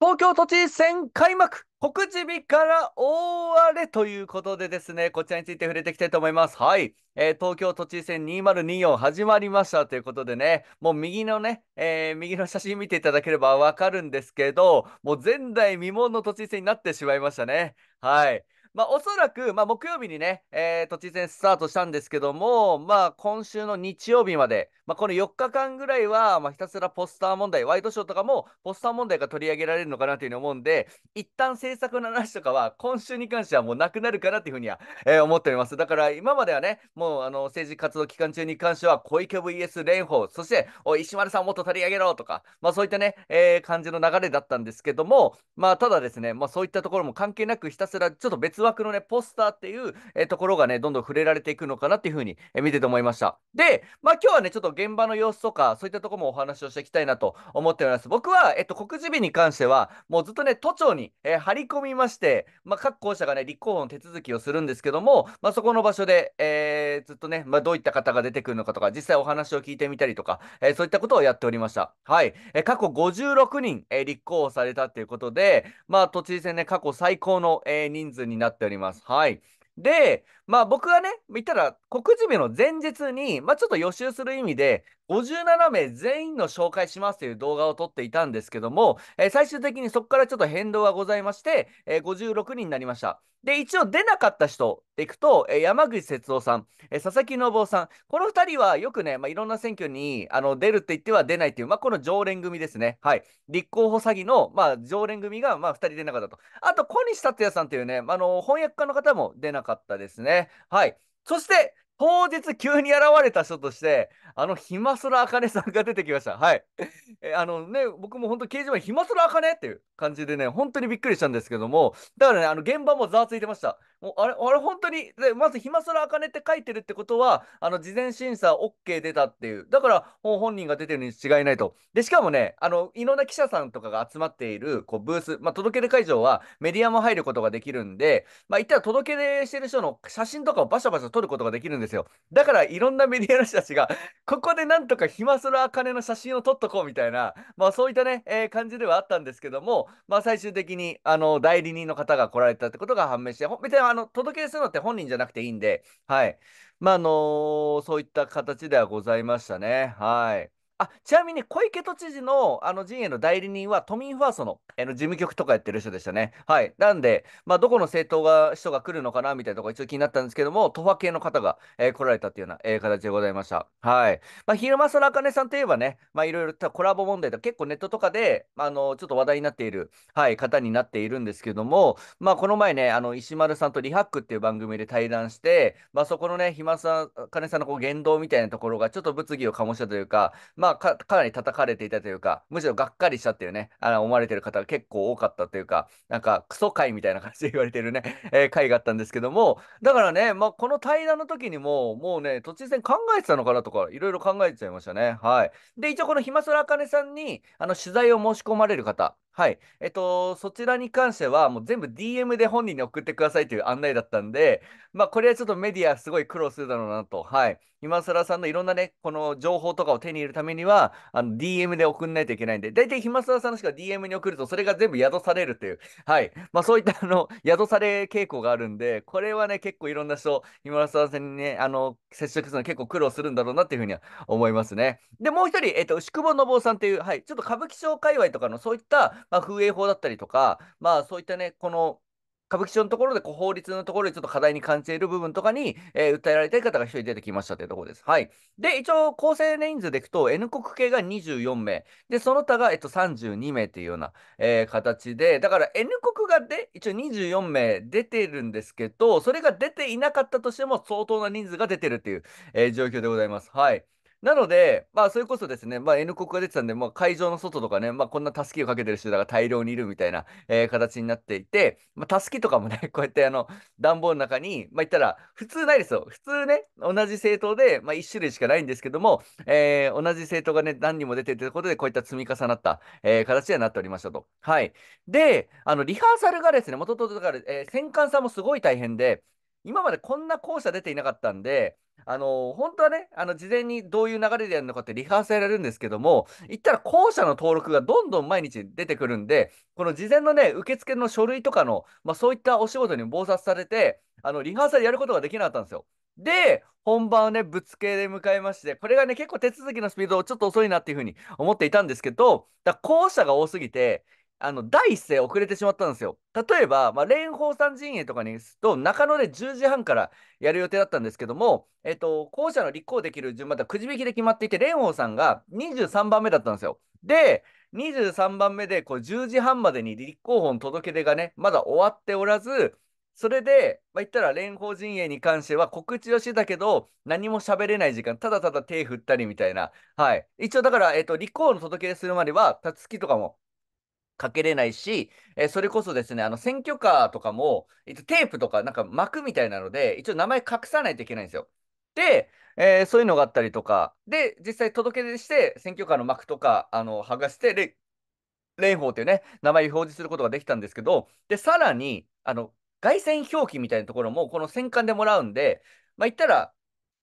東京都知事選開幕告知日から大荒れということでですね、こちらについて触れていきたいと思います。はい。えー、東京都知事選2024始まりましたということでね、もう右のね、えー、右の写真見ていただければわかるんですけど、もう前代未聞の都知事選になってしまいましたね。はい。まあ、おそらく、まあ、木曜日にね、えー、都知事選スタートしたんですけども、まあ、今週の日曜日まで、まあ、この4日間ぐらいは、まあ、ひたすらポスター問題、ワイドショーとかもポスター問題が取り上げられるのかなというふうに思うんで、一旦政策の話とかは、今週に関してはもうなくなるかなというふうには、えー、思っております。だから今まではね、もうあの政治活動期間中に関しては、小池 VS 蓮舫、そしてお石丸さんもっと取り上げろとか、まあ、そういったね、えー、感じの流れだったんですけども、まあ、ただですね、まあ、そういったところも関係なく、ひたすらちょっと別は枠のね、ポスターっていう、えー、ところがね、どんどん触れられていくのかなっていうふうに、えー、見てて思いました。で、まあ今日はね、ちょっと現場の様子とか、そういったとこもお話をしていきたいなと思っております。僕は、えっ、と、告示日に関しては、もうずっとね、都庁に、えー、張り込みまして、まあ各校舎がね、立候補の手続きをするんですけども、まあそこの場所で、えー、ずっとね、まあどういった方が出てくるのかとか、実際お話を聞いてみたりとか、えー、そういったことをやっておりました。はい。えー、過去56人、えー、立候補されたっていうことで、まあ都知事選ね、過去最高の、えー、人数になってっております。はい。で、まあ僕はね、言ったら、告示日の前日に、まあちょっと予習する意味で、57名全員の紹介しますという動画を撮っていたんですけども、えー、最終的にそこからちょっと変動がございまして、えー、56人になりました。で、一応出なかった人でいくと、えー、山口節夫さん、えー、佐々木信夫さん、この2人はよくね、まあ、いろんな選挙にあの出るって言っては出ないっていう、まあ、この常連組ですね。はい。立候補詐欺の、まあ、常連組が、まあ、2人出なかったと。あと、小西達也さんというね、あの翻訳家の方も出なかったですね。はい。そして、当日急に現れた人として、あの、ひまそらあかねさんが出てきました。はい。え、あのね、僕も本当掲示板、ひまそらあかねっていう感じでね、本当にびっくりしたんですけども、だからね、あの、現場もざわついてました。もうあれ、あれ本当に、でまず、ひまそらあかねって書いてるってことは、あの、事前審査 OK 出たっていう。だから、本人が出てるに違いないと。で、しかもね、あの、いろんな記者さんとかが集まっている、こう、ブース、まあ、届け出会場はメディアも入ることができるんで、まあ、言ったら届け出してる人の写真とかをバシャバシャ撮ることができるんですよ。だから、いろんなメディアの人たちが、ここでなんとかひまそらあかねの写真を撮っとこうみたいな、まあ、そういったね、えー、感じではあったんですけども、まあ、最終的に、あの、代理人の方が来られたってことが判明して、いにあの、届けするのって本人じゃなくていいんで、はい。まあ、あのーそういった形ではございましたね。はい。あちなみに小池都知事のあの陣営の代理人は都民ファーストのあの事務局とかやってる人でしたね。はい、なんで、まあ、どこの政党が人が来るのかなみたいなところ一応気になったんですけども、都派系の方が、えー、来られたっていうような、えー、形でございました。はいまあ、昼間そのあかねさんといえばね、まあ、いろいろコラボ問題と結構ネットとかで、まあ、あのちょっと話題になっている、はい、方になっているんですけども、まあ、この前ね、あの石丸さんとリハックっていう番組で対談して、まあ、そこのね、ひまさん、あかねさんのこう言動みたいなところがちょっと物議を醸したというか、まあまあか、かなり叩かれていたというか、むしろがっかりしたっていうね、あの思われてる方が結構多かったというか、なんかクソ会みたいな感じで言われてるね、えー、会があったんですけども、だからね、まあ、この対談の時にも、もうね、突然考えてたのかなとか、いろいろ考えちゃいましたね。はい。で、一応このひまそらあかねさんに、あの、取材を申し込まれる方、はい。えっと、そちらに関しては、もう全部 DM で本人に送ってくださいという案内だったんで、まあ、これはちょっとメディアすごい苦労するだろうなと。はい。今更さんのいろんなね、この情報とかを手に入れるためには、あの、DM で送んないといけないんで、大体今更さんのしか DM に送ると、それが全部宿されるという、はい。まあ、そういった、あの、宿され傾向があるんで、これはね、結構いろんな人、今更さんにね、あの、接触するの結構苦労するんだろうなっていうふうには思いますね。で、もう一人、えっと、牛久保信夫さんという、はい。ちょっと歌舞伎町界隈とかのそういった、まあ、風営法だったりとか、まあ、そういったね、この歌舞伎町のところでこう法律のところでちょっと課題に感じている部分とかに、えー、訴えられたい方が一人出てきましたというところです。はい。で、一応、構成人数でいくと、N 国系が24名、で、その他が、えっと、32名というような、えー、形で、だから N 国がで一応24名出てるんですけど、それが出ていなかったとしても、相当な人数が出てるっていう、えー、状況でございます。はい。なので、まあ、それこそですね、まあ、N 国が出てたんで、まあ、会場の外とかね、まあ、こんなたすきをかけてる人が大量にいるみたいな、えー、形になっていて、まあ、たすきとかもね、こうやってあの段ボールの中に、まあ、言ったら、普通ないですよ。普通ね、同じ政党で、まあ、1種類しかないんですけども、えー、同じ政党がね、何人も出てるということで、こういった積み重なった、えー、形にはなっておりましたと。はい。で、あのリハーサルがですね、もともとだから、えー、戦艦さんもすごい大変で、今までこんな校舎出ていなかったんで、あのー、本当はね、あの事前にどういう流れでやるのかってリハーサルやるんですけども、行ったら校舎の登録がどんどん毎日出てくるんで、この事前のね、受付の書類とかの、まあ、そういったお仕事に忙殺されて、あのリハーサルやることができなかったんですよ。で、本番をね、ぶつけで迎えまして、これがね、結構手続きのスピードちょっと遅いなっていうふうに思っていたんですけど、だ校舎が多すぎて、あの第一声遅れてしまったんですよ。例えば、まあ、蓮舫さん陣営とかにすると、中野で10時半からやる予定だったんですけども、えっと、者の立候補できる順番でくじ引きで決まっていて、蓮舫さんが23番目だったんですよ。で、23番目でこう10時半までに立候補の届け出がね、まだ終わっておらず、それで、まあ、言ったら蓮舫陣営に関しては告知をしてたけど、何も喋れない時間、ただただ手振ったりみたいな。はい。一応だから、えっ、と、立候補の届け出するまでは、たつきとかもかけれないし、えー、それこそですね、あの選挙カーとかも、テープとか、なんか幕みたいなので、一応名前隠さないといけないんですよ。で、えー、そういうのがあったりとか、で、実際届け出して、選挙カーの幕とか、あの剥がして、蓮舫ていうね、名前を表示することができたんですけど、で、さらに、あの、凱旋表記みたいなところも、この戦艦でもらうんで、まあ、言ったら、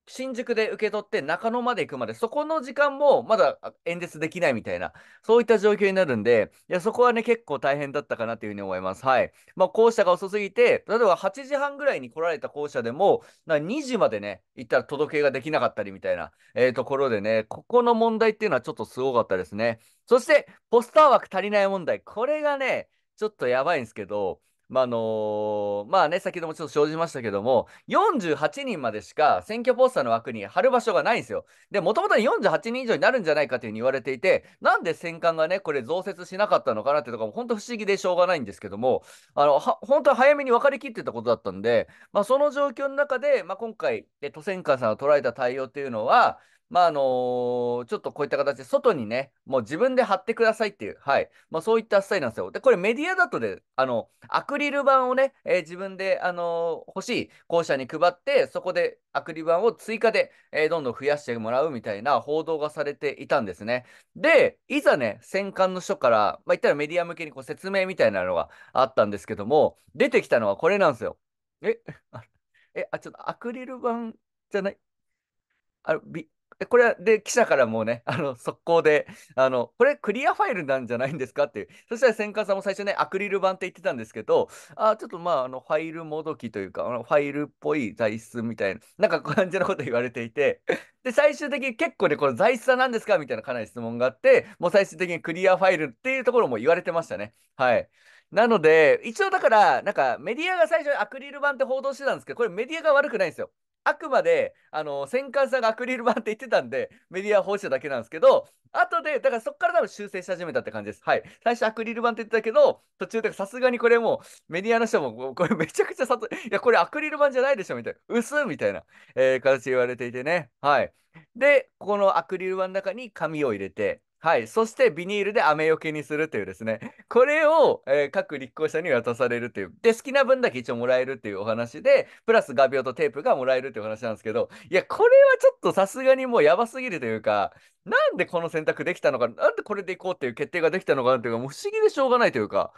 新宿で受け取って中野まで行くまで、そこの時間もまだ演説できないみたいな、そういった状況になるんで、いや、そこはね、結構大変だったかなというふうに思います。はい。まあ、校舎が遅すぎて、例えば8時半ぐらいに来られた校舎でも、な2時までね、行ったら届けができなかったりみたいな、えー、ところでね、ここの問題っていうのはちょっとすごかったですね。そして、ポスター枠足りない問題。これがね、ちょっとやばいんですけど、まあ、のー、まあね、先ほどもちょっと生じましたけども、48人までしか選挙ポスターの枠に貼る場所がないんですよ。で、もともと48人以上になるんじゃないかというふうに言われていて、なんで戦艦がね、これ増設しなかったのかなってとかも、本当不思議でしょうがないんですけども、あの、本当は早めに分かりきってたことだったんで、まあ、その状況の中で、まあ、今回、都選管さんが捉えた対応っていうのは、まああのー、ちょっとこういった形で外にね、もう自分で貼ってくださいっていう、はい、まあ、そういったスタイルなんですよ。で、これメディアだとで、あの、アクリル板をね、えー、自分で、あのー、欲しい校舎に配って、そこでアクリル板を追加で、えどんどん増やしてもらうみたいな報道がされていたんですね。で、いざね、戦艦の書から、まあ、言ったらメディア向けにこう説明みたいなのがあったんですけども、出てきたのはこれなんですよ。え、え、あ、ちょっとアクリル板じゃないあで、これは、で、記者からもうね、あの、速攻で、あの、これクリアファイルなんじゃないんですかっていう。そしたら戦川さんも最初ね、アクリル板って言ってたんですけど、あ、ちょっとまあ、あの、ファイルもどきというか、あの、ファイルっぽい材質みたいな、なんか感じのこと言われていて、で、最終的に結構ね、この材質は何ですかみたいなかなり質問があって、もう最終的にクリアファイルっていうところも言われてましたね。はい。なので、一応だから、なんかメディアが最初にアクリル板って報道してたんですけど、これメディアが悪くないんですよ。あくまで、あの、戦艦さんがアクリル板って言ってたんで、メディア放射だけなんですけど、後で、だからそっから多分修正し始めたって感じです。はい。最初アクリル板って言ってたけど、途中でさすがにこれもう、メディアの人も、これめちゃくちゃさと、いや、これアクリル板じゃないでしょ、みたいな。薄みたいな、えー、形で言われていてね。はい。で、ここのアクリル板の中に紙を入れて、はい、そしてビニールで雨よけにするというですね、これを、えー、各立候補者に渡されるという、で、好きな分だけ一応もらえるっていうお話で、プラス画鋲とテープがもらえるっていう話なんですけど、いや、これはちょっとさすがにもうやばすぎるというか、なんでこの選択できたのか、なんでこれでいこうっていう決定ができたのかなていうか、もう不思議でしょうがないというか、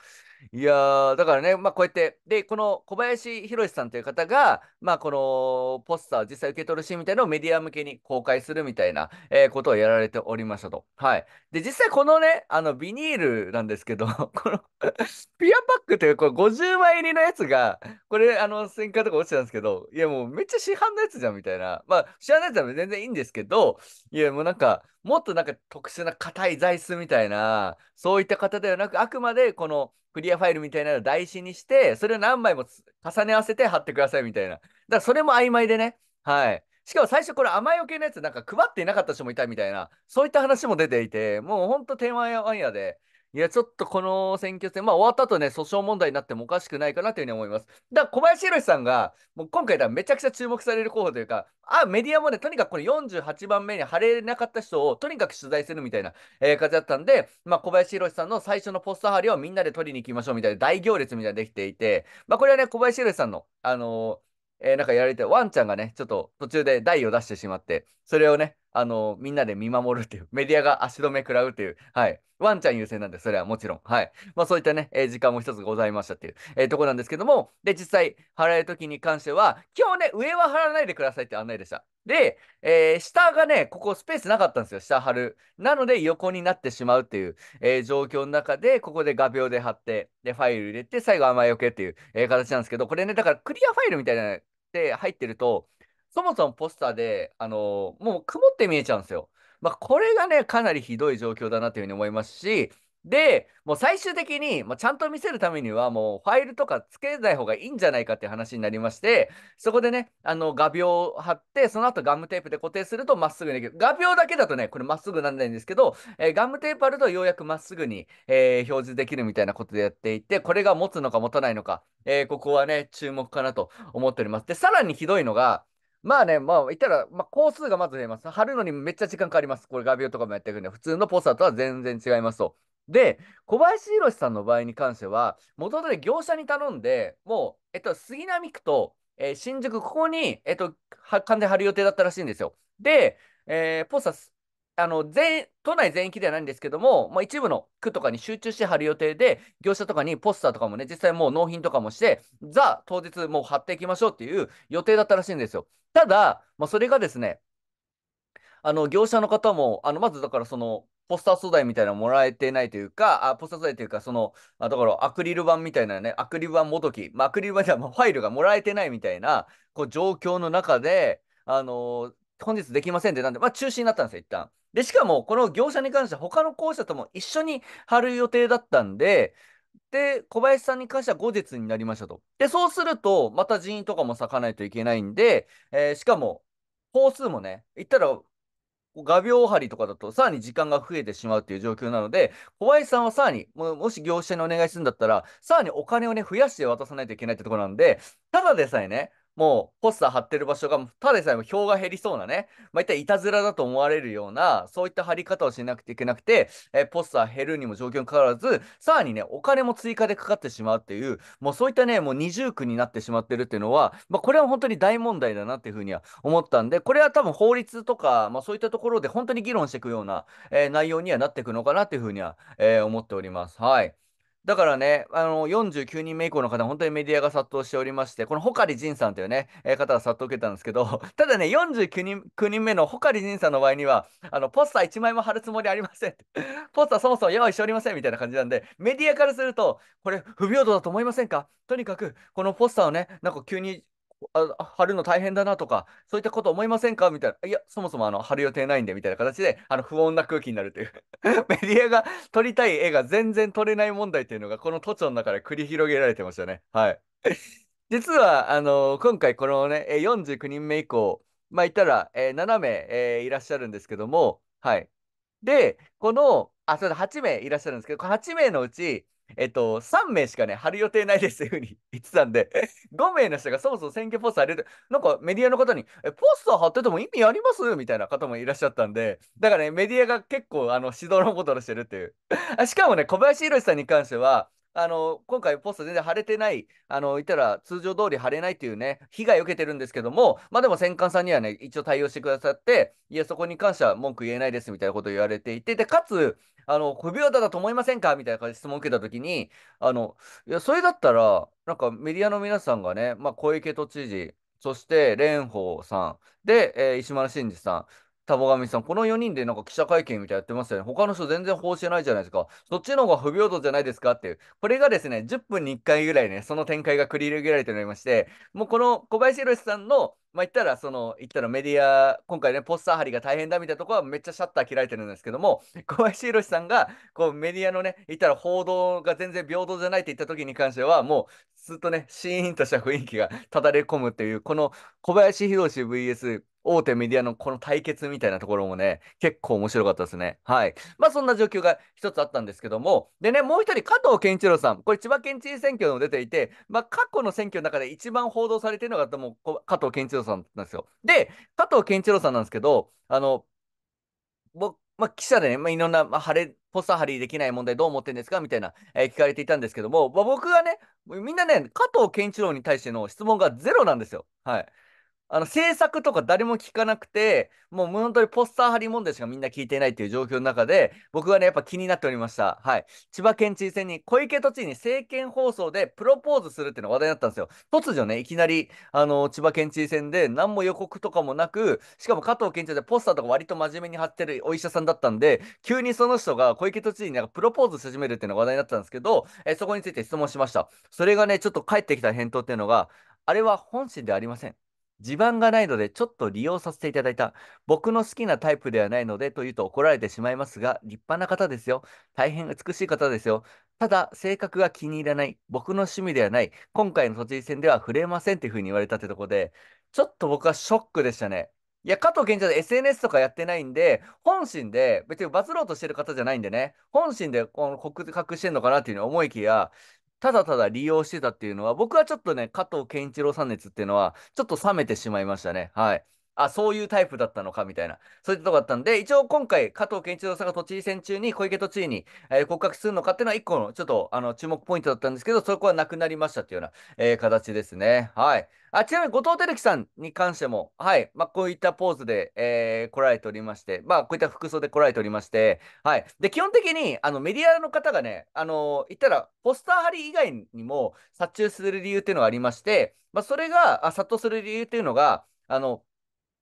いやだからね、まあ、こうやって、で、この小林宏さんという方が、まあ、このポスターを実際受け取るシーンみたいなのをメディア向けに公開するみたいな、えー、ことをやられておりましたと。はい。で、実際このね、あの、ビニールなんですけど、この ピアパックという、これ50枚入りのやつが、これ、あの、戦火とか落ちたんですけど、いや、もうめっちゃ市販のやつじゃん、みたいな。まあ、市販のやつは全然いいんですけど、いや、もうなんか、もっとなんか特殊な硬い材質みたいな、そういった方ではなく、あくまでこのクリアファイルみたいなのを台紙にして、それを何枚も重ね合わせて貼ってください、みたいな。だから、それも曖昧でね、はい。しかも最初これ甘いよけのやつなんか配っていなかった人もいたみたいな、そういった話も出ていて、もうほんと天安やわんやで、いや、ちょっとこの選挙戦、まあ終わった後ね、訴訟問題になってもおかしくないかなというふうに思います。だから小林宏さんが、もう今回だめちゃくちゃ注目される候補というか、あ、メディアもね、とにかくこの48番目に貼れなかった人をとにかく取材するみたいな、えー、感じだったんで、まあ小林宏さんの最初のポスター貼りをみんなで取りに行きましょうみたいな大行列みたいなできていて、まあこれはね、小林宏さんの、あのーえー、なんかやられて、ワンちゃんがね、ちょっと途中で台を出してしまって、それをね、あのー、みんなで見守るっていう、メディアが足止め食らうっていう、はい。ワンちゃん優先なんで、それはもちろん。はい。まあそういったね、えー、時間も一つございましたっていう、えー、とこなんですけども、で、実際、払と時に関しては、今日ね、上は払わないでくださいって案内でした。で、えー、下がね、ここスペースなかったんですよ、下貼る。なので横になってしまうっていう、えー、状況の中で、ここで画鋲で貼って、で、ファイル入れて、最後甘よけっていう、えー、形なんですけど、これね、だからクリアファイルみたいなので入ってると、そもそもポスターで、あのもう曇って見えちゃうんですよ。まあ、これがね、かなりひどい状況だなというふうに思いますし、で、もう最終的に、まちゃんと見せるためには、もうファイルとかつけない方がいいんじゃないかっていう話になりまして、そこでね、あの、画鋲を貼って、その後ガムテープで固定するとまっすぐにできる。画鋲だけだとね、これまっすぐなんないんですけど、えー、ガムテープ貼るとようやくまっすぐに、えー、表示できるみたいなことでやっていて、これが持つのか持たないのか、えー、ここはね、注目かなと思っております。で、さらにひどいのが、まあね、まあ言ったら、まあ、工数がまず増えます。貼るのにめっちゃ時間かかります。これ画鋲とかもやっていくんで、普通のポスターとは全然違いますと。で、小林宏さんの場合に関しては、もともと業者に頼んで、もう、えっと、杉並区と、えー、新宿、ここに、えっと、関電貼る予定だったらしいんですよ。で、えー、ポスター、あの全都内全域ではないんですけども、まあ、一部の区とかに集中して貼る予定で、業者とかにポスターとかもね、実際もう納品とかもして、ザ、当日もう貼っていきましょうっていう予定だったらしいんですよ。ただ、まあ、それがですね、あの業者の方も、あのまずだからそのポスター素材みたいなのもらえてないというか、あポスター素材というか、その、あだからアクリル板みたいなね、アクリル板もどき、まあ、アクリル板じゃ、ファイルがもらえてないみたいなこう状況の中で、あのー、本日できませんってなんで、まあ、中止になったんですよ、一旦で、しかも、この業者に関しては、他の校舎とも一緒に貼る予定だったんで、で、小林さんに関しては後日になりましたと。で、そうすると、また人員とかも割かないといけないんで、えー、しかも、法数もね、言ったら画鋲張りとかだとさらに時間が増えてしまうという状況なので、小林さんはさらに、もし業者にお願いするんだったら、さらにお金をね、増やして渡さないといけないってところなんで、ただでさえね、もうポスター貼ってる場所が、ただでさえも票が減りそうなね、まあ、一体いたずらだと思われるような、そういった貼り方をしなくていけなくて、えポスター減るにも状況にかかわらず、さらにね、お金も追加でかかってしまうっていう、もうそういったね、もう二重苦になってしまってるっていうのは、まあ、これは本当に大問題だなっていうふうには思ったんで、これは多分法律とか、まあ、そういったところで本当に議論していくような、えー、内容にはなっていくのかなっていうふうには、えー、思っております。はい。だからね、あの49人目以降の方、本当にメディアが殺到しておりまして、このホカリジンさんというね、えー、方が殺到を受けたんですけど、ただね、49人 ,9 人目のホカリジンさんの場合には、あのポスター1枚も貼るつもりありません。ポスターそもそも用意しておりませんみたいな感じなんで、メディアからすると、これ、不平等だと思いませんかとにかく、このポスターをね、なんか急にあ貼るの大変だなとか、そういったこと思いませんかみたいな、いや、そもそもあの貼る予定ないんでみたいな形で、あの不穏な空気になるという、メディアが撮りたい絵が全然撮れない問題というのが、この都庁の中で繰り広げられてましたね。はい、実はあの今回、このね、49人目以降、まあ、いたら、えー、7名、えー、いらっしゃるんですけども、はい。で、この、あ、そうだ8名いらっしゃるんですけど、この8名のうち、えっと、3名しかね、貼る予定ないですというふうに言ってたんで、5 名の人がそもそも選挙ポスター貼れる、なんかメディアの方に、え、ポスター貼ってても意味ありますみたいな方もいらっしゃったんで、だからね、メディアが結構、あの、指導のことをしてるっていう。しかもね、小林宏さんに関しては、あの今回ポスト全然腫れてない、あの言ったら通常通り腫れないというね、被害を受けてるんですけども、まあでも戦艦さんにはね、一応対応してくださって、いや、そこに関しては文句言えないですみたいなことを言われていて、で、かつ、あの、不平等だと思いませんかみたいな感じで質問を受けたときに、あの、いや、それだったら、なんかメディアの皆さんがね、まあ、小池都知事、そして蓮舫さん、で、えー、石丸伸二さん、田母神さん、この4人でなんか記者会見みたいなやってますよね。他の人全然報酬ないじゃないですか。そっちの方が不平等じゃないですかっていう。これがですね、10分に1回ぐらいね、その展開が繰り広げられておりまして、もうこの小林宏さんの、まあ、言ったら、その、言ったらメディア、今回ね、ポスター貼りが大変だみたいなとこはめっちゃシャッター切られてるんですけども、小林宏さんが、こう、メディアのね、言ったら報道が全然平等じゃないって言った時に関しては、もう、ずっとね、シーンとした雰囲気がただれ込むっていう、この小林宏 VS 大手メディアのこの対決みたいなところもね、結構面白かったですね。はい。まあそんな状況が一つあったんですけども、でね、もう一人加藤健一郎さん、これ千葉県知事選挙でも出ていて、まあ過去の選挙の中で一番報道されてるのがもう加藤健一郎さんなんですよ。で、加藤健一郎さんなんですけど、あの、僕、まあ、記者でね、まあ、いろんな、まあ、晴れ、ポスター貼りできない問題どう思ってんですかみたいな、えー、聞かれていたんですけども、まあ、僕がね、みんなね、加藤健一郎に対しての質問がゼロなんですよ。はい。あの、制作とか誰も聞かなくて、もう本当にポスター貼り問題しかみんな聞いてないっていう状況の中で、僕がね、やっぱ気になっておりました。はい。千葉県知事選に小池都知事に政見放送でプロポーズするっていうのが話題になったんですよ。突如ね、いきなり、あの、千葉県知事選で何も予告とかもなく、しかも加藤県知事でポスターとか割と真面目に貼ってるお医者さんだったんで、急にその人が小池都知事になんかプロポーズし始めるっていうのが話題になったんですけど、えそこについて質問しました。それがね、ちょっと返ってきた返答っていうのが、あれは本心ではありません。地盤がないのでちょっと利用させていただいた。僕の好きなタイプではないのでというと怒られてしまいますが、立派な方ですよ。大変美しい方ですよ。ただ、性格が気に入らない。僕の趣味ではない。今回の都知事選では触れませんっていうふうに言われたってとこで、ちょっと僕はショックでしたね。いや、加藤健ちゃん SNS とかやってないんで、本心で、別にバズろうとしてる方じゃないんでね、本心でこの告白してんのかなっていうふうに思いきや、ただただ利用してたっていうのは、僕はちょっとね、加藤健一郎さん熱っていうのは、ちょっと冷めてしまいましたね。はい。あ、そういうタイプだったのかみたいな、そういったとこだったんで、一応今回、加藤健一郎さんが都知事選中に小池都知事に、えー、告白するのかっていうのは、一個のちょっとあの注目ポイントだったんですけど、そこはなくなりましたっていうような、えー、形ですね。はい。あちなみに後藤輝樹さんに関しても、はい、まあ、こういったポーズで、えー、来られておりまして、まあ、こういった服装で来られておりまして、はい。で、基本的に、あの、メディアの方がね、あのー、言ったら、ポスター貼り以外にも殺虫する理由っていうのがありまして、まあ、それが、あ殺到する理由っていうのが、あの、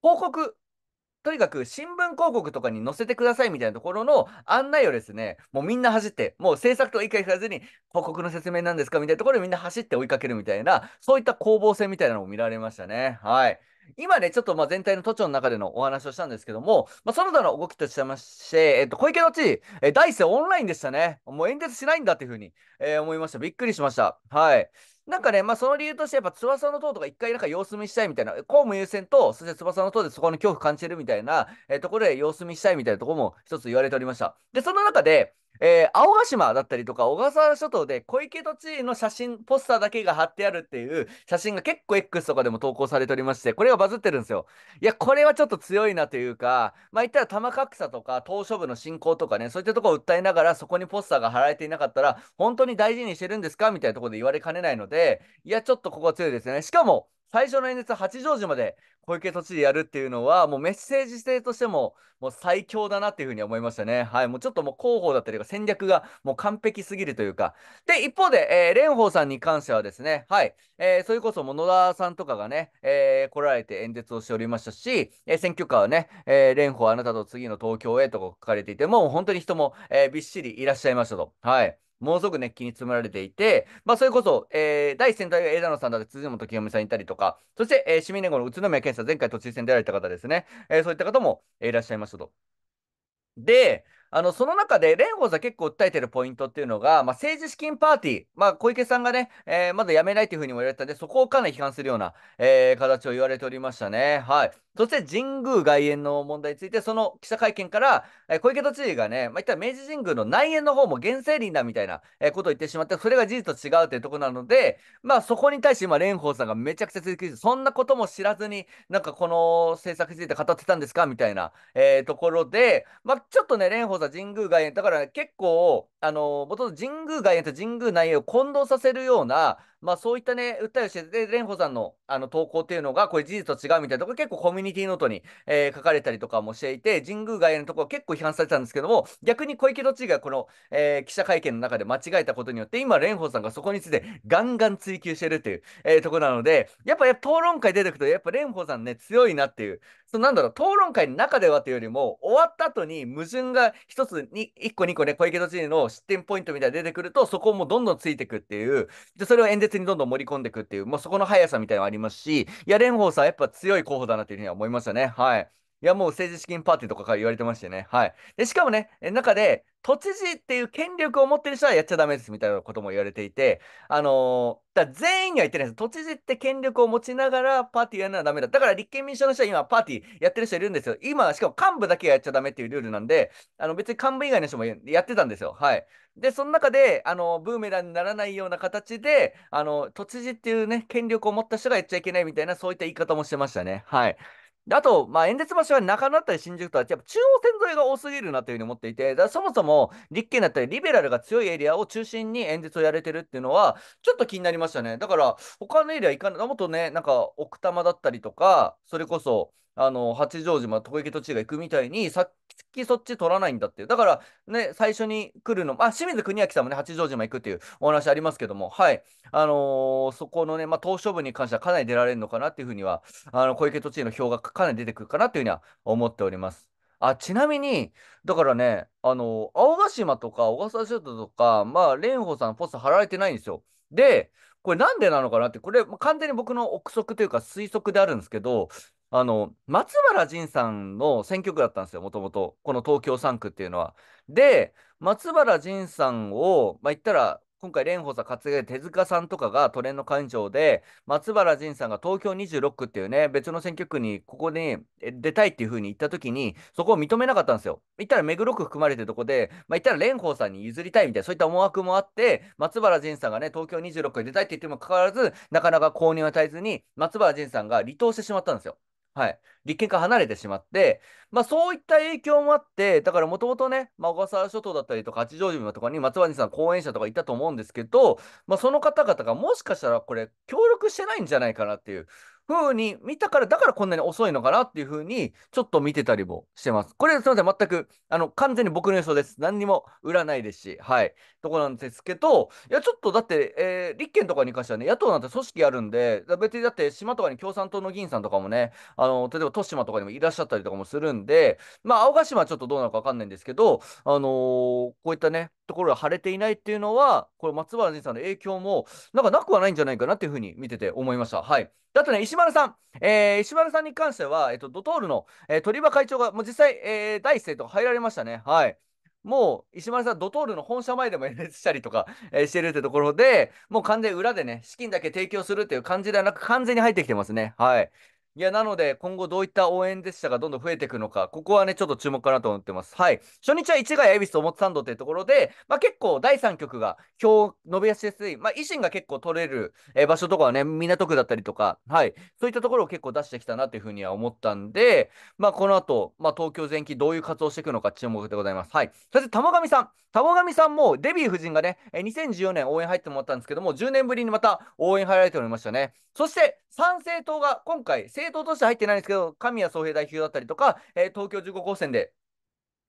広告とにかく新聞広告とかに載せてくださいみたいなところの案内をですね、もうみんな走って、もう制作とは一回聞かずに、広告の説明なんですかみたいなところでみんな走って追いかけるみたいな、そういった攻防戦みたいなのも見られましたね。はい。今ね、ちょっとま全体の都庁の中でのお話をしたんですけども、まあ、その他の動きとしてまして、えっと、小池の知事、えー、第一声オンラインでしたね。もう演説しないんだっていうふうに、えー、思いました。びっくりしました。はい。なんかね、まあ、その理由として、やっぱ翼の塔とか一回なんか様子見したいみたいな、公務優先と、そして翼の塔でそこの恐怖感じてるみたいな、えー、ところで様子見したいみたいなところも一つ言われておりました。で、その中で、えー、青ヶ島だったりとか小笠原諸島で小池都知事の写真、ポスターだけが貼ってあるっていう写真が結構 X とかでも投稿されておりまして、これがバズってるんですよ。いや、これはちょっと強いなというか、まあ言ったら玉格差とか島しょ部の振興とかね、そういったとこを訴えながらそこにポスターが貼られていなかったら、本当に大事にしてるんですかみたいなところで言われかねないので、いや、ちょっとここは強いですね。しかも、最初の演説八丈島で小池都知事やるっていうのは、もうメッセージ性としても、もう最強だなっていうふうに思いましたね。はい、もうちょっともう広報だったりとか戦略がもう完璧すぎるというか。で、一方で、えー、蓮舫さんに関してはですね、はい、えー、それこそ野田さんとかがね、えー、来られて演説をしておりましたし、えー、選挙カーはね、えー、蓮舫あなたと次の東京へと書かれていて、もう本当に人も、えー、びっしりいらっしゃいましたと。はい。ものすごく熱気に包まれていて、まあ、それこそ、えー、第一戦隊が枝野さんだったり、辻元清美さんいたりとか、そして、えー、市民連合の宇都宮健さん、前回都知事選出られた方ですね、えー、そういった方も、えー、いらっしゃいましたと。で、あの、その中で、蓮舫さん結構訴えてるポイントっていうのが、まあ、政治資金パーティー、まあ、小池さんがね、えー、まだ辞めないというふうにも言われたんで、そこをかなり批判するような、えー、形を言われておりましたね。はい。そして神宮外苑の問題について、その記者会見から、え小池都知事がね、まあ、言った明治神宮の内苑の方も原生林だみたいな、えことを言ってしまって、それが事実と違うというところなので、まあ、そこに対して今、蓮舫さんがめちゃくちゃ追及して、そんなことも知らずに、なんかこの政策について語ってたんですかみたいな、えー、ところで、まあ、ちょっとね、蓮舫さん、神宮外苑、だから、ね、結構、あのー、もともと神宮外苑と神宮内苑を混同させるような、まあ、そういったね、訴えをして、で、蓮舫さんのあの投稿っていうのが、これ事実と違うみたいなところ、結構コミュニティノートに、えー、書かれたりとかもしていて、神宮外苑のところ結構批判されてたんですけども、逆に小池都知事がこの、えー、記者会見の中で間違えたことによって、今、蓮舫さんがそこについてガンガン追及してるっていう、えー、ところなので、やっぱ、やっぱ討論会出てくと、やっぱ蓮舫さんね、強いなっていう、そなんだろう、討論会の中ではというよりも、終わった後に矛盾が一つに、一個二個ね、小池都知事の失点ポイントみたいに出てくると、そこをもどんどんついていくっていう、でそれを演説にどんどん盛り込んでいくっていう、もうそこの速さみたいなのありますし、いや、蓮舫さんやっぱ強い候補だなというふうには思いましたね。はい。いや、もう政治資金パーティーとかから言われてましてね。はい。で、しかもね、中で、都知事っていう権力を持ってる人はやっちゃダメですみたいなことも言われていて、あのー、だ全員には言ってないです。都知事って権力を持ちながらパーティーやるのはダメだ。だから立憲民主党の人は今パーティーやってる人いるんですよ。今、しかも幹部だけやっちゃダメっていうルールなんで、あの別に幹部以外の人もやってたんですよ。はい。で、その中で、あの、ブーメランにならないような形で、あの、都知事っていうね、権力を持った人がやっちゃいけないみたいな、そういった言い方もしてましたね。はい。あと、まあ、演説場所は中野だったり新宿とは、やっぱ中央線沿いが多すぎるなというふうに思っていて、そもそも立憲だったりリベラルが強いエリアを中心に演説をやれてるっていうのは、ちょっと気になりましたね。だから、他のエリア行かない、もっとね、なんか奥多摩だったりとか、それこそ、あの八丈島、小池都知事が行くみたいに、さっきそっち取らないんだっていう、だから、ね、最初に来るの、あ清水国明さんもね、八丈島行くっていうお話ありますけども、はい、あのー、そこのね、まあ、島しょ部に関してはかなり出られるのかなっていうふうには、あの小池都知事の票がかなり出てくるかなっていうふうには思っております。あちなみに、だからね、あのー、青ヶ島とか小笠原諸島とか、まあ、蓮舫さん、のポスト貼られてないんですよ。で、これなんでなのかなって、これ完全に僕の憶測というか推測であるんですけど、あの、松原仁さんの選挙区だったんですよ、もともと。この東京3区っていうのは。で、松原仁さんを、まあ、言ったら、今回、蓮舫さん、担いで手塚さんとかがトレンド会長で、松原仁さんが東京26区っていうね、別の選挙区にここに出たいっていうふうに言ったときに、そこを認めなかったんですよ。言ったら目黒区含まれてるとこで、まあ、言ったら蓮舫さんに譲りたいみたいな、そういった思惑もあって、松原仁さんがね、東京26区に出たいって言ってもかかわらず、なかなか購入は絶えずに、松原仁さんが離党してしまったんですよ。はい、立憲から離れてしまって、まあ、そういった影響もあって、だからもともとね、まあ、小笠原諸島だったりとか、八丈島とかに松原さん、講演者とかいたと思うんですけど、まあ、その方々がもしかしたらこれ、協力してないんじゃないかなっていう、風に見たから、だからこんなに遅いのかなっていう風に、ちょっと見てたりもしてます。これ、すみません、全く、あの、完全に僕の予想です。何にも売らないですし、はい、とこなんですけど、いや、ちょっとだって、えー、立憲とかに関してはね、野党なんて組織あるんで、別にだって、島とかに共産党の議員さんとかもね、あの、例えば豊島とかにもいらっしゃったりとかもするんで、まあ、青ヶ島はちょっとどうなのかわかんないんですけど、あのー、こういったね、ところが晴れていないっていうのは、これ、松原仁さんの影響も、なんかなくはないんじゃないかなっていうふうに見てて思いました。はい。だとね、石丸さん。えー、石丸さんに関しては、えっ、と、ドトールの、えー、鳥羽会長が、もう実際、えー、第一声とか入られましたね。はい。もう石丸さん、ドトールの本社前でも演説したりとか、えー、してるってところで、もう完全裏でね、資金だけ提供するっていう感じではなく、完全に入ってきてますね。はい。いや、なので、今後どういった応援列車が、どんどん増えていくのか、ここはね、ちょっと注目かなと思ってます。はい。初日は市ヶ谷恵比寿と表参道というところで、まあ、結構第3局が今日伸びやすい、まあ、維新が結構取れる、えー、場所とかはね、港区だったりとか、はい。そういったところを結構出してきたなというふうには思ったんで、まあ、この後、まあ、東京全域どういう活動していくのか注目でございます。はい。そして、玉上さん。玉上さんも、デビー夫人がね、2014年応援入ってもらったんですけども、10年ぶりにまた応援入られておりましたね。そして、参政党が今回、政党として入ってないんですけど、神谷総平代表だったりとか、えー、東京15高専で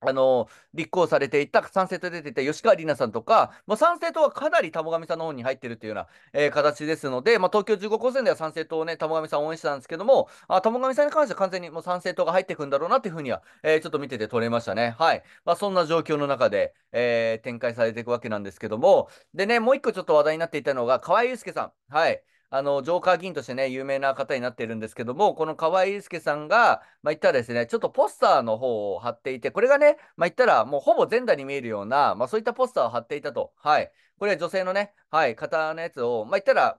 あの立候補されていた、参政党出ていた吉川里奈さんとか、まあ、参政党はかなり田母神さんの方に入ってるというような、えー、形ですので、まあ、東京15高専では参政党をね、母神さん応援してたんですけども、あ母神さんに関しては完全にもう参政党が入ってくんだろうなというふうには、えー、ちょっと見てて取れましたね。はい。まあ、そんな状況の中で、えー、展開されていくわけなんですけども、でね、もう一個ちょっと話題になっていたのが、河合祐介さん。はい。あの、ジョーカー議員としてね、有名な方になっているんですけども、この河合祐介さんが、まあ、言ったらですね、ちょっとポスターの方を貼っていて、これがね、まあ、言ったらもうほぼ全裸に見えるような、まあ、そういったポスターを貼っていたと。はい。これ女性のね、はい、方のやつを、まあ、言ったら、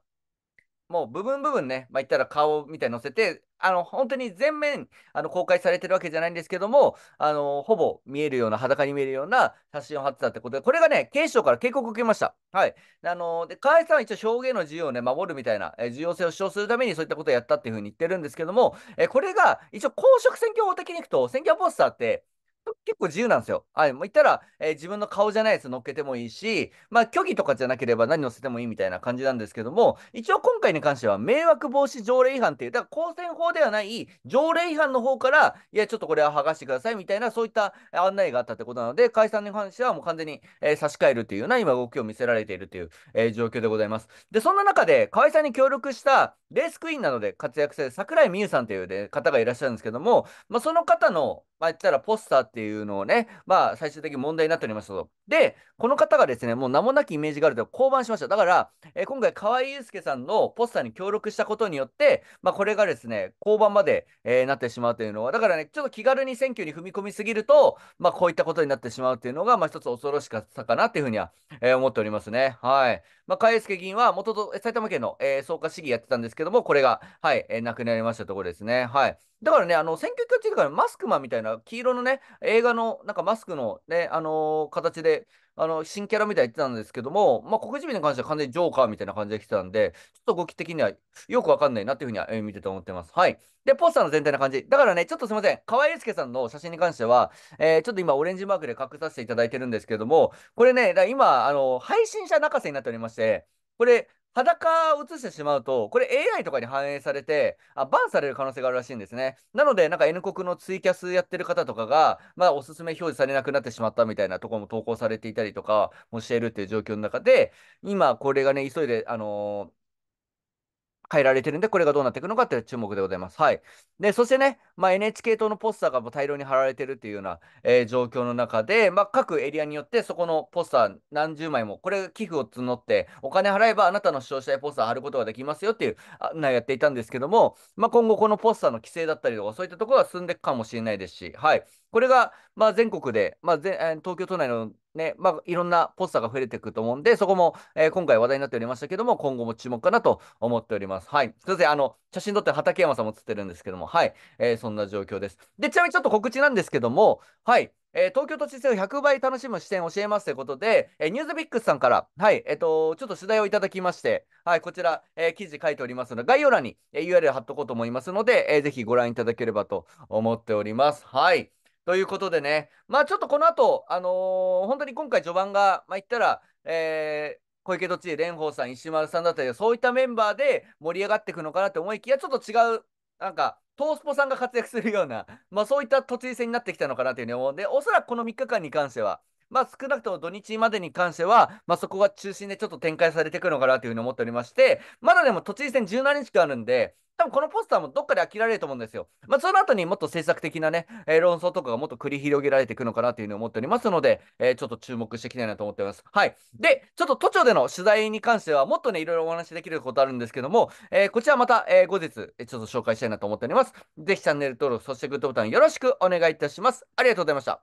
もう部分部分ね、まあ、言ったら顔みたいに載せて、あの本当に全面あの公開されてるわけじゃないんですけども、あのほぼ見えるような、裸に見えるような写真を貼ってたってことで、これがね、警視庁から警告を受けました。はい。あので、河合さんは一応表現の自由をね、守るみたいな、え重要性を主張するためにそういったことをやったっていうふうに言ってるんですけども、えこれが一応公職選挙法的にいくと、選挙ポスターって、結構自由なんですよ。はい。もう言ったら、えー、自分の顔じゃないやつ乗っけてもいいし、まあ、虚偽とかじゃなければ何乗せてもいいみたいな感じなんですけども、一応今回に関しては、迷惑防止条例違反っていう、だから公選法ではない条例違反の方から、いや、ちょっとこれは剥がしてくださいみたいな、そういった案内があったってことなので、解散に関してはもう完全に、えー、差し替えるというような今動きを見せられているという、えー、状況でございます。で、そんな中で、河合さんに協力したレースクイーンなどで活躍する桜井美優さんという、ね、方がいらっしゃるんですけども、まあ、その方の、まあ、言ったらポスターってっていうのをね、まあ、最終的に問題になっておりましたと。で、この方がですね、もう名もなきイメージがあると降板しました。だから、えー、今回、河合祐介さんのポスターに協力したことによって、まあ、これがですね、降板まで、えー、なってしまうというのは、だからね、ちょっと気軽に選挙に踏み込みすぎると、まあ、こういったことになってしまうというのが、まあ、一つ恐ろしかったかなというふうには、えー、思っておりますね。はい。まあ、河合祐介議員は、もともと埼玉県の、えー、草加市議やってたんですけども、これが、はい、えー、亡くなりましたところですね。はい。だからね、あの選挙っていうかマスクマンみたいな黄色のね、映画のなんかマスクのね、あのー、形で、あの新キャラみたいに言ってたんですけども、まあ、黒人に関しては完全にジョーカーみたいな感じで来てたんで、ちょっと動き的にはよくわかんないなっていうふうには、え見てて思ってます。はい。で、ポスターの全体な感じ。だからね、ちょっとすいません。河合祐介さんの写真に関しては、えー、ちょっと今オレンジマークで隠させていただいてるんですけども、これね、今、あの配信者泣かせになっておりまして、これ、裸を映してしまうと、これ AI とかに反映されて、あバンされる可能性があるらしいんですね。なので、なんか N 国のツイキャスやってる方とかが、まあ、おすすめ表示されなくなってしまったみたいなとこも投稿されていたりとかもしているっていう状況の中で、今、これがね、急いで、あのー変えられてるんで、これがどうなっていくのかという注目でございます。はい。で、そしてね、まあ、NHK 党のポスターがもう大量に貼られてるっていうような、えー、状況の中で、まあ、各エリアによって、そこのポスター何十枚も、これ寄付を募って、お金払えばあなたの主張したいポスター貼ることができますよっていう、なやっていたんですけども、まあ、今後このポスターの規制だったりとか、そういったところは進んでいくかもしれないですし、はい。これが、まあ、全国で、まあ、ぜ東京都内のね、まあ、いろんなポスターが増えていくと思うんで、そこも、えー、今回話題になっておりましたけども、今後も注目かなと思っております。はい。すいません、あの、写真撮って畠山さんも写ってるんですけども、はい、えー、そんな状況です。で、ちなみにちょっと告知なんですけども、はい、えー、東京都知事選を100倍楽しむ視点を教えますということで、えー、ニュースビックスさんから、はい、えっ、と、ちょっと取材をいただきまして、はい、こちら、え記事書いておりますので、概要欄に、え URL 貼っとこうと思いますので、えー、ぜひご覧いただければと思っております。はい。ということでね、まあちょっとこの後、あのー、本当に今回序盤が、まあ、言ったら、えー、小池都知事、蓮舫さん、石丸さんだったり、そういったメンバーで盛り上がっていくのかなって思いきや、ちょっと違う、なんか、トースポさんが活躍するような、まあ、そういった都知事選になってきたのかなというふうに思うんで、おそらくこの3日間に関しては、まあ、少なくとも土日までに関しては、まあ、そこが中心でちょっと展開されていくのかなというふうに思っておりまして、まだでも都知事選17日間あるんで、多分このポスターもどっかで飽きられると思うんですよ。まあ、その後にもっと政策的なね、えー、論争とかがもっと繰り広げられていくのかなというふうに思っておりますので、えー、ちょっと注目していきたいなと思っております。はい。で、ちょっと都庁での取材に関しては、もっとね、いろいろお話できることあるんですけども、えー、こちらまた、え後日、ちょっと紹介したいなと思っております。ぜひチャンネル登録、そしてグッドボタンよろしくお願いいたします。ありがとうございました。